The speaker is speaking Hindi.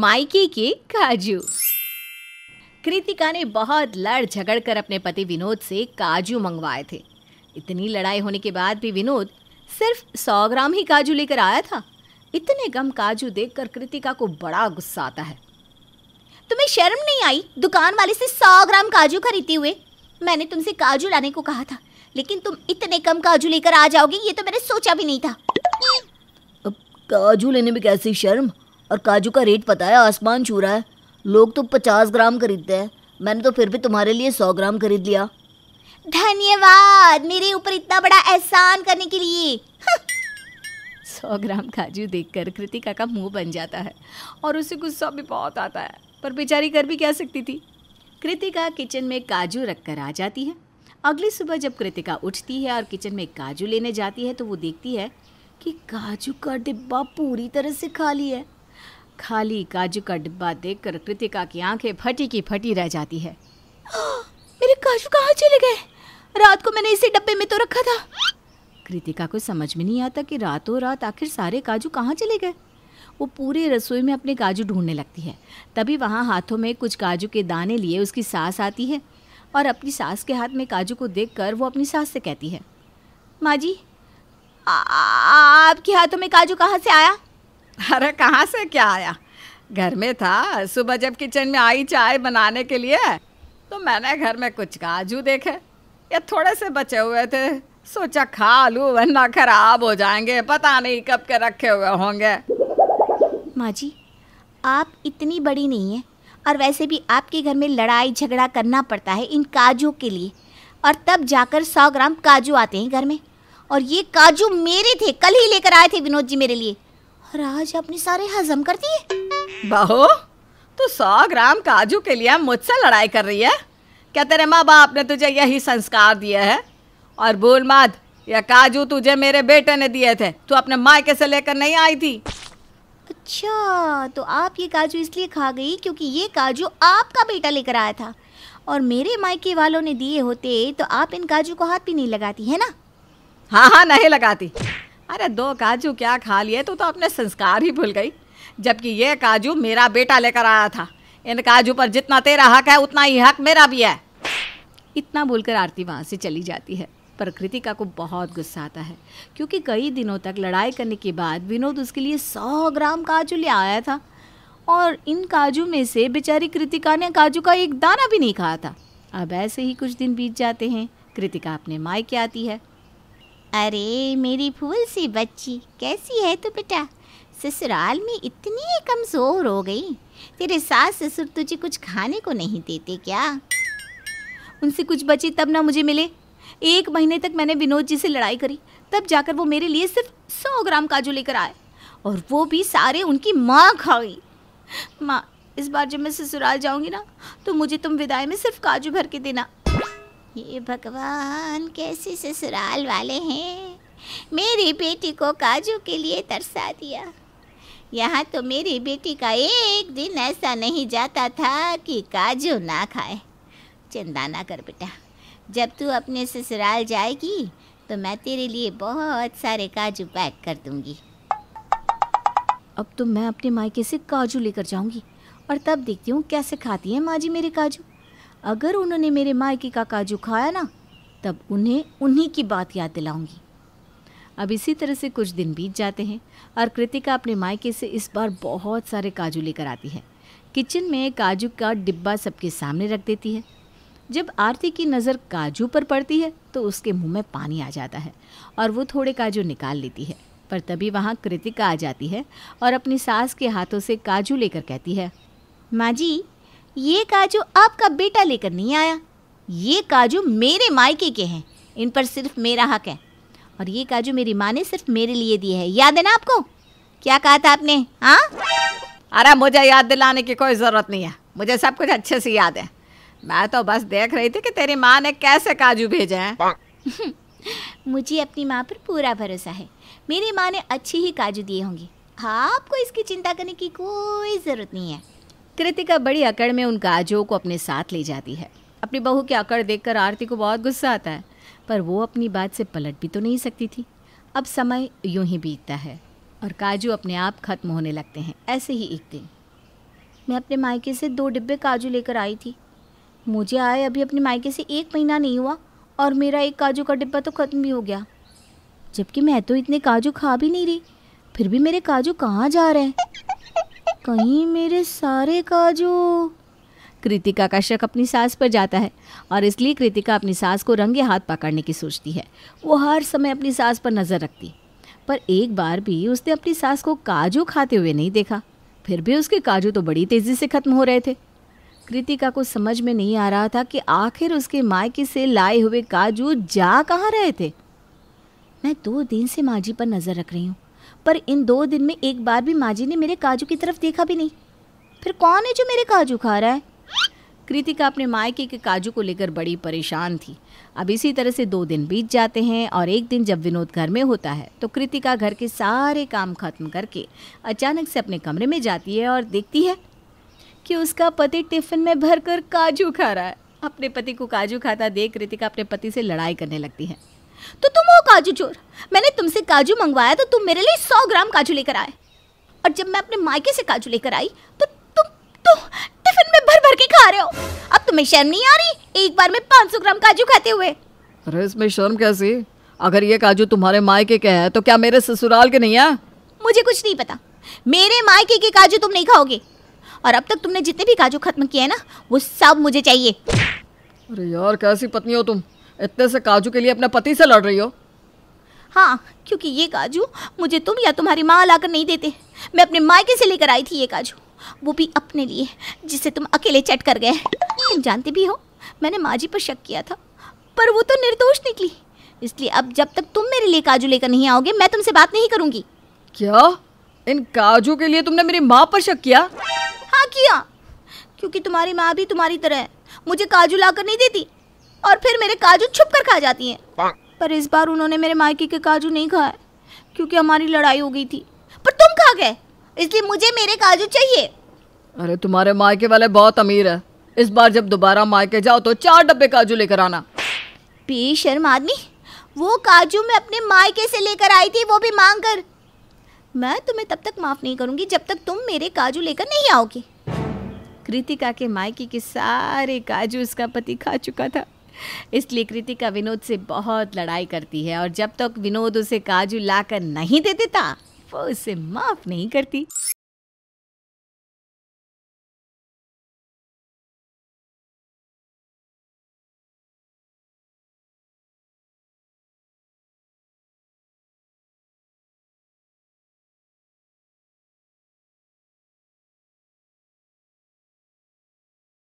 माइकी के काजू कृतिका ने बहुत लड़ झगड़ कर अपने पति विनोद से काजू मंगवाए थे इतनी लड़ाई होने के बाद भी विनोद सिर्फ सौ ग्राम ही काजू लेकर आया था इतने कम काजू देखकर कृतिका को बड़ा गुस्सा आता है तुम्हें शर्म नहीं आई दुकान वाले से सौ ग्राम काजू खरीदते हुए मैंने तुमसे काजू लाने को कहा था लेकिन तुम इतने कम काजू लेकर आ जाओगे ये तो मैंने सोचा भी नहीं था अब काजू लेने में कैसी शर्म और काजू का रेट पता है आसमान छू रहा है लोग तो पचास ग्राम खरीदते हैं मैंने तो फिर भी तुम्हारे लिए सौ ग्राम खरीद लिया धन्यवाद मेरे ऊपर इतना बड़ा एहसान करने के लिए सौ ग्राम काजू देखकर कृतिका का मुंह बन जाता है और उसे गुस्सा भी बहुत आता है पर बेचारी कर भी क्या सकती थी कृतिका किचन में काजू रख कर आ जाती है अगली सुबह जब कृतिका उठती है और किचन में काजू लेने जाती है तो वो देखती है कि काजू का डिब्बा पूरी तरह से खाली है खाली काजू का डिब्बा देखकर कृतिका की आंखें फटी की फटी रह जाती है मेरे काजू कहाँ चले गए रात को मैंने इसी डब्बे में तो रखा था कृतिका को समझ में नहीं आता कि रातों रात आखिर सारे काजू कहाँ चले गए वो पूरे रसोई में अपने काजू ढूंढने लगती है तभी वहाँ हाथों में कुछ काजू के दाने लिए उसकी सास आती है और अपनी सास के हाथ में काजू को देख वो अपनी सास से कहती है माँ जी आपके हाथों में काजू कहाँ से आया अरे कहाँ से क्या आया घर में था सुबह जब किचन में आई चाय बनाने के लिए तो मैंने घर में कुछ काजू देखे ये थोड़े से बचे हुए थे सोचा खा लूँ वरना खराब हो जाएंगे पता नहीं कब के रखे हुए होंगे माँ जी आप इतनी बड़ी नहीं हैं और वैसे भी आपके घर में लड़ाई झगड़ा करना पड़ता है इन काजू के लिए और तब जाकर सौ ग्राम काजू आते हैं घर में और ये काजू मेरे थे कल ही लेकर आए थे विनोद जी मेरे लिए राज अपने सारे हजम कर दिए बहू तू सौ ग्राम काजू के लिए मुझसे लड़ाई कर रही है क्या तेरे माँ बाप ने तुझे यही संस्कार दिया है और बोल माद यह काजू तुझे मेरे बेटे ने दिए थे तू अपने मायके से लेकर नहीं आई थी अच्छा तो आप ये काजू इसलिए खा गई क्योंकि ये काजू आपका बेटा लेकर आया था और मेरे मायके वालों ने दिए होते तो आप इन काजू को हाथ भी नहीं लगाती है ना हाँ हाँ नहीं लगाती अरे दो काजू क्या खा लिए तो तो अपने संस्कार ही भूल गई जबकि ये काजू मेरा बेटा लेकर आया था इन काजू पर जितना तेरा हक है उतना ही हक मेरा भी है इतना बोलकर आरती वहाँ से चली जाती है पर कृतिका को बहुत गुस्सा आता है क्योंकि कई दिनों तक लड़ाई करने के बाद विनोद उसके लिए सौ ग्राम काजू ले आया था और इन काजू में से बेचारी कृतिका ने काजू का एक दाना भी नहीं खाया था अब ऐसे ही कुछ दिन बीत जाते हैं कृतिका अपने मायके आती है अरे मेरी फूल सी बच्ची कैसी है तू बेटा ससुराल में इतनी कमज़ोर हो गई तेरे सास ससुर तुझे कुछ खाने को नहीं देते क्या उनसे कुछ बची तब ना मुझे मिले एक महीने तक मैंने विनोद जी से लड़ाई करी तब जाकर वो मेरे लिए सिर्फ सौ ग्राम काजू लेकर आए और वो भी सारे उनकी माँ खा गई माँ इस बार जब मैं ससुराल जाऊँगी ना तो मुझे तुम विदाई में सिर्फ काजू भर के देना ये भगवान कैसे ससुराल वाले हैं मेरी बेटी को काजू के लिए तरसा दिया यहाँ तो मेरी बेटी का एक दिन ऐसा नहीं जाता था कि काजू ना खाए चिंता ना कर बेटा जब तू अपने ससुराल जाएगी तो मैं तेरे लिए बहुत सारे काजू पैक कर दूंगी अब तो मैं अपने मायके से काजू लेकर जाऊंगी और तब देखती हूँ कैसे खाती है माँ जी मेरे काजू अगर उन्होंने मेरे मायके का काजू खाया ना तब उन्हें उन्हीं की बात याद दिलाऊंगी अब इसी तरह से कुछ दिन बीत जाते हैं और कृतिका अपने मायके से इस बार बहुत सारे काजू लेकर आती है किचन में काजू का डिब्बा सबके सामने रख देती है जब आरती की नज़र काजू पर पड़ती है तो उसके मुंह में पानी आ जाता है और वो थोड़े काजू निकाल लेती है पर तभी वहाँ कृतिका आ जाती है और अपनी सास के हाथों से काजू लेकर कहती है माँ जी ये काजू आपका बेटा लेकर नहीं आया ये काजू मेरे मायके के हैं इन पर सिर्फ मेरा हक है और ये काजू मेरी माँ ने सिर्फ मेरे लिए दिए है याद है ना आपको क्या कहा था आपने हाँ अरे मुझे याद दिलाने की कोई ज़रूरत नहीं है मुझे सब कुछ अच्छे से याद है मैं तो बस देख रही थी कि तेरी माँ ने कैसे काजू भेजे हैं मुझे अपनी माँ पर पूरा भरोसा है मेरी माँ ने अच्छी ही काजू दिए होंगे आपको इसकी चिंता करने की कोई ज़रूरत नहीं है कृतिका बड़ी अकड़ में उन गाजों को अपने साथ ले जाती है अपनी बहू की अकड़ देखकर आरती को बहुत गुस्सा आता है पर वो अपनी बात से पलट भी तो नहीं सकती थी अब समय यूं ही बीतता है और काजू अपने आप खत्म होने लगते हैं ऐसे ही एक दिन मैं अपने मायके से दो डिब्बे काजू लेकर आई थी मुझे आए अभी अपने मायके से एक महीना नहीं हुआ और मेरा एक काजू का डिब्बा तो ख़त्म भी हो गया जबकि मैं तो इतने काजू खा भी नहीं रही फिर भी मेरे काजू कहाँ जा रहे हैं कहीं मेरे सारे काजू कृतिका का शक अपनी सास पर जाता है और इसलिए कृतिका अपनी सास को रंगे हाथ पकड़ने की सोचती है वो हर समय अपनी सास पर नज़र रखती पर एक बार भी उसने अपनी सास को काजू खाते हुए नहीं देखा फिर भी उसके काजू तो बड़ी तेज़ी से ख़त्म हो रहे थे कृतिका को समझ में नहीं आ रहा था कि आखिर उसके मायके से लाए हुए काजू जा कहाँ रहे थे मैं दो दिन से माँ जी पर नज़र रख रही हूँ पर इन दो दिन में एक बार भी माँ जी ने मेरे काजू की तरफ देखा भी नहीं फिर कौन है जो मेरे काजू खा रहा है कृतिका अपने मायके के काजू को लेकर बड़ी परेशान थी अब इसी तरह से दो दिन बीत जाते हैं और एक दिन जब विनोद घर में होता है तो कृतिका घर के सारे काम खत्म करके अचानक से अपने कमरे में जाती है और देखती है कि उसका पति टिफ़िन में भरकर काजू खा रहा है अपने पति को काजू खाता देख कृतिका अपने पति से लड़ाई करने लगती है तो तुम हो काजू चोर मैंने तुमसे काजू मंगवाया तो तुम मेरे लिए सौ ग्राम काजू लेकर आए और जब मैं अपने मायके से काजू लेकर आई तो तुम तो टिफिन में भर भर के खा रहे हो अब तुम्हें शर्म नहीं आ रही एक बार में पाँच ग्राम काजू खाते हुए अरे इसमें शर्म कैसी अगर ये काजू तुम्हारे मायके के हैं तो क्या मेरे ससुराल के नहीं है मुझे कुछ नहीं पता मेरे मायके के काजू तुम नहीं खाओगे और अब तक तुमने जितने भी काजू खत्म किए हैं ना वो सब मुझे चाहिए अरे यार कैसी पत्नी हो तुम इतने से काजू के लिए अपने पति से लड़ रही हो हाँ क्योंकि ये काजू मुझे तुम या तुम्हारी माँ लाकर नहीं देते मैं अपने मायके से लेकर आई थी ये काजू वो भी अपने लिए जिससे तुम अकेले चैट कर गए तुम जानते भी हो मैंने माँ जी पर शक किया था पर वो तो निर्दोष निकली इसलिए अब जब तक तुम मेरे लिए काजू लेकर नहीं आओगे मैं तुमसे बात नहीं करूंगी क्या इन काजू के लिए तुमने मेरी माँ पर शक किया हाँ किया क्योंकि तुम्हारी माँ भी तुम्हारी तरह है मुझे काजू लाकर नहीं देती और फिर मेरे काजू छुप कर खा जाती हैं पर इस बार उन्होंने मेरे मायके के काजू नहीं खाए क्योंकि हमारी लड़ाई हो गई थी पर तुम खा गए इसलिए मुझे मेरे काजू चाहिए अरे तुम्हारे मायके वाले बहुत अमीर है इस बार जब दोबारा मायके जाओ तो चार डब्बे काजू लेकर आना बेशर्म आदमी वो काजू मैं अपने मायके से लेकर आई थी वो भी मांग कर मैं तुम्हें तब तक माफ नहीं करूंगी जब तक तुम मेरे काजू लेकर नहीं आओगी कृतिका के मायके के सारे काजू उसका पति खा चुका था इसलिए कृतिका विनोद से बहुत लड़ाई करती है और जब तक विनोद उसे काजू लाकर नहीं दे देता वो उसे माफ नहीं करती